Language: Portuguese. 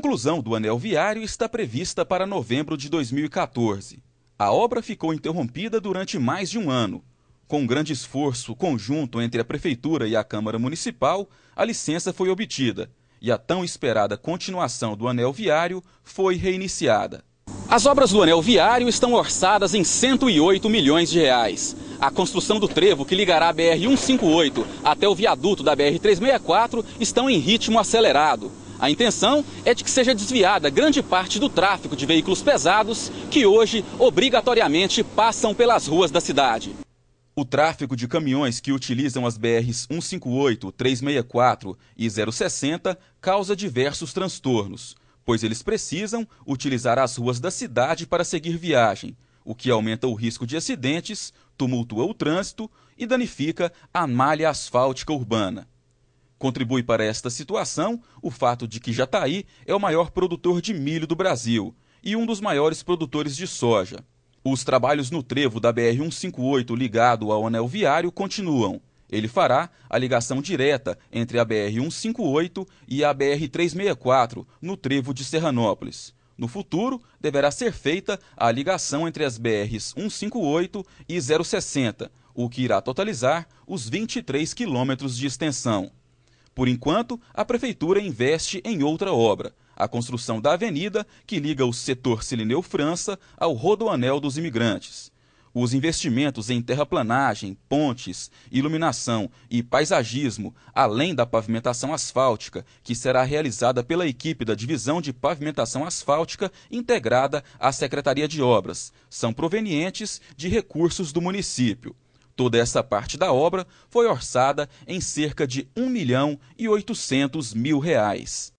conclusão do anel viário está prevista para novembro de 2014. A obra ficou interrompida durante mais de um ano. Com um grande esforço conjunto entre a Prefeitura e a Câmara Municipal, a licença foi obtida e a tão esperada continuação do anel viário foi reiniciada. As obras do anel viário estão orçadas em 108 milhões de reais. A construção do trevo que ligará a BR-158 até o viaduto da BR-364 estão em ritmo acelerado. A intenção é de que seja desviada grande parte do tráfego de veículos pesados que hoje obrigatoriamente passam pelas ruas da cidade. O tráfego de caminhões que utilizam as BRs 158, 364 e 060 causa diversos transtornos, pois eles precisam utilizar as ruas da cidade para seguir viagem, o que aumenta o risco de acidentes, tumultua o trânsito e danifica a malha asfáltica urbana. Contribui para esta situação o fato de que Jataí é o maior produtor de milho do Brasil e um dos maiores produtores de soja. Os trabalhos no trevo da BR-158 ligado ao anel viário continuam. Ele fará a ligação direta entre a BR-158 e a BR-364 no trevo de Serranópolis. No futuro, deverá ser feita a ligação entre as BRs 158 e 060, o que irá totalizar os 23 quilômetros de extensão. Por enquanto, a prefeitura investe em outra obra, a construção da avenida que liga o setor Silineu França ao Rodoanel dos Imigrantes. Os investimentos em terraplanagem, pontes, iluminação e paisagismo, além da pavimentação asfáltica, que será realizada pela equipe da Divisão de Pavimentação Asfáltica integrada à Secretaria de Obras, são provenientes de recursos do município. Toda essa parte da obra foi orçada em cerca de 1 milhão e 800 mil reais.